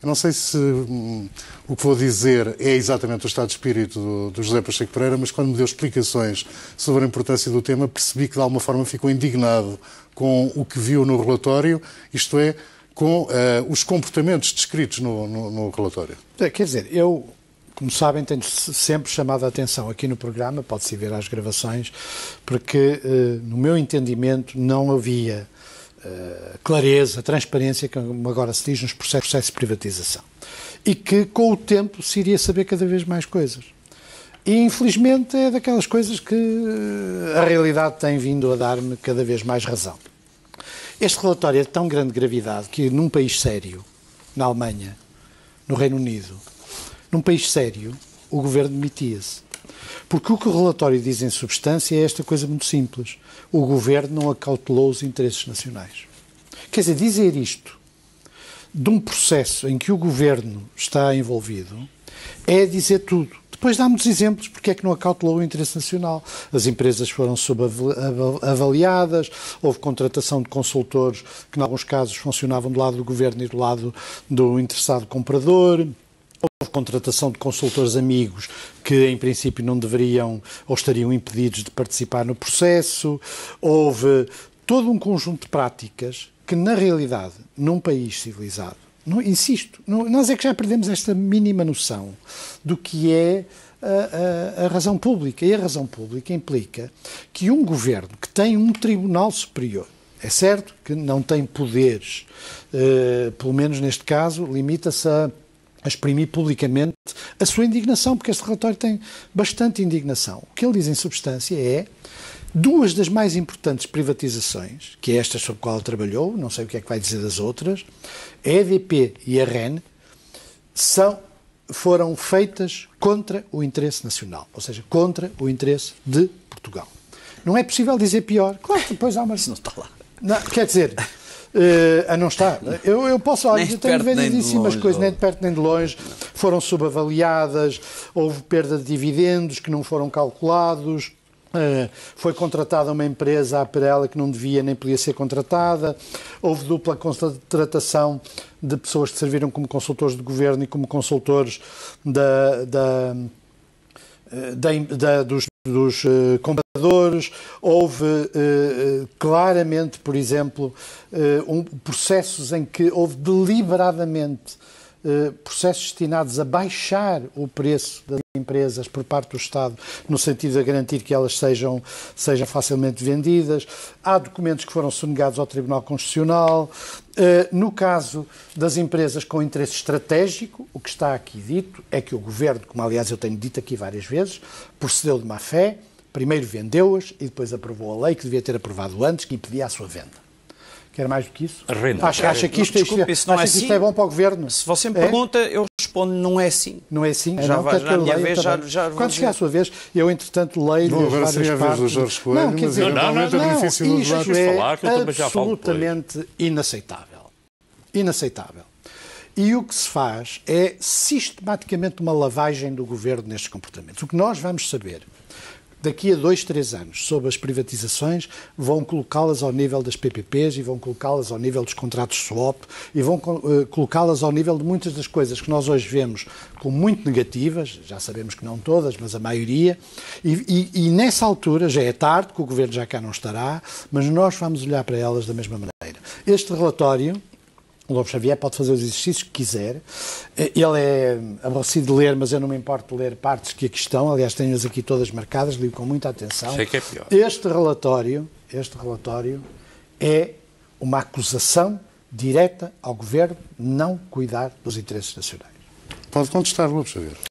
Eu não sei se hum, o que vou dizer é exatamente o estado de espírito do, do, José Pacheco Pereira, mas quando me deu explicações sobre a importância do tema, percebi que de alguma forma ficou indignado com o que viu no relatório, isto é, com uh, os comportamentos descritos no, no, no relatório. É, quer dizer, eu como sabem, tenho sempre chamado a atenção aqui no programa, pode-se ver às gravações, porque, eh, no meu entendimento, não havia eh, clareza, transparência, como agora se diz nos processos, processos de privatização. E que, com o tempo, se iria saber cada vez mais coisas. E, infelizmente, é daquelas coisas que eh, a realidade tem vindo a dar-me cada vez mais razão. Este relatório é de tão grande gravidade que, num país sério, na Alemanha, no Reino Unido, num país sério, o governo demitia-se. Porque o que o relatório diz em substância é esta coisa muito simples: o governo não acautelou os interesses nacionais. Quer dizer, dizer isto de um processo em que o governo está envolvido é dizer tudo. Depois dá muitos exemplos porque é que não acautelou o interesse nacional. As empresas foram subavaliadas, houve contratação de consultores que, em alguns casos, funcionavam do lado do governo e do lado do interessado comprador. Houve contratação de consultores amigos que, em princípio, não deveriam ou estariam impedidos de participar no processo. Houve todo um conjunto de práticas que, na realidade, num país civilizado, não, insisto, não, nós é que já perdemos esta mínima noção do que é a, a, a razão pública. E a razão pública implica que um governo que tem um tribunal superior é certo que não tem poderes, uh, pelo menos neste caso, limita-se a a exprimir publicamente a sua indignação, porque este relatório tem bastante indignação. O que ele diz, em substância, é duas das mais importantes privatizações, que é esta sobre a qual ele trabalhou, não sei o que é que vai dizer das outras, a EDP e a REN, são, foram feitas contra o interesse nacional, ou seja, contra o interesse de Portugal. Não é possível dizer pior. Claro que depois há uma. Isso não está lá. Não, quer dizer, Uh, não está. Eu, eu posso, olha, eu tenho variedíssimas coisas, nem de perto nem de longe, foram subavaliadas, houve perda de dividendos que não foram calculados, Uh, foi contratada uma empresa à ela que não devia nem podia ser contratada, houve dupla contratação de pessoas que serviram como consultores de governo e como consultores da, da, eh, da, da dos, dos uh, compradores, houve uh, claramente, por exemplo, um, processos em que houve deliberadamente eh, processos destinados a baixar o preço das empresas por parte do Estado, no sentido de garantir que elas sejam, sejam facilmente vendidas. Há documentos que foram sonegados ao Tribunal Constitucional. Eh, no caso das empresas com interesse estratégico, o que está aqui dito é que o Governo, como aliás eu tenho dito aqui várias vezes, procedeu de má fé, primeiro vendeu-as e depois aprovou a lei que devia ter aprovado antes, que impedia a sua venda. Quer mais do que isso? Renda. Acha, acha que isto, não, é desculpe, isto, é- não é, assim, isto é bom para o governo? Se você me é? pergunta, eu respondo: não é assim. Não é assim? Já não, vai, já, vez, já, já Quando chegar a sua vez, eu entretanto leio. Não agora seria a vez do Jorge Coelho, não, quer dizer, não, não, não, não, isto é absolutamente inaceitável. Inaceitável. E o que se faz é sistematicamente uma lavagem do governo nestes comportamentos. O que nós vamos saber daqui a dois, três anos, sobre as privatizações, vão colocá-las ao nível das PPPs e vão colocá-las ao nível dos contratos swap e vão eh, colocá-las ao nível de muitas das coisas que nós hoje vemos como muito negativas, já sabemos que não todas, mas a maioria, e, e, e nessa altura já é tarde, que o governo já cá não estará, mas nós vamos olhar para elas da mesma maneira. Este relatório o Lobo Xavier pode fazer os exercícios que quiser. Eh, ele é aborrecido de ler, mas eu não me importo de ler partes que aqui estão. Aliás, tenho-as aqui todas marcadas, li com muita atenção. Sei que é pior. Este relatório, este relatório é uma acusação direta ao governo não cuidar dos interesses nacionais. Pode contestar, Lobo Xavier.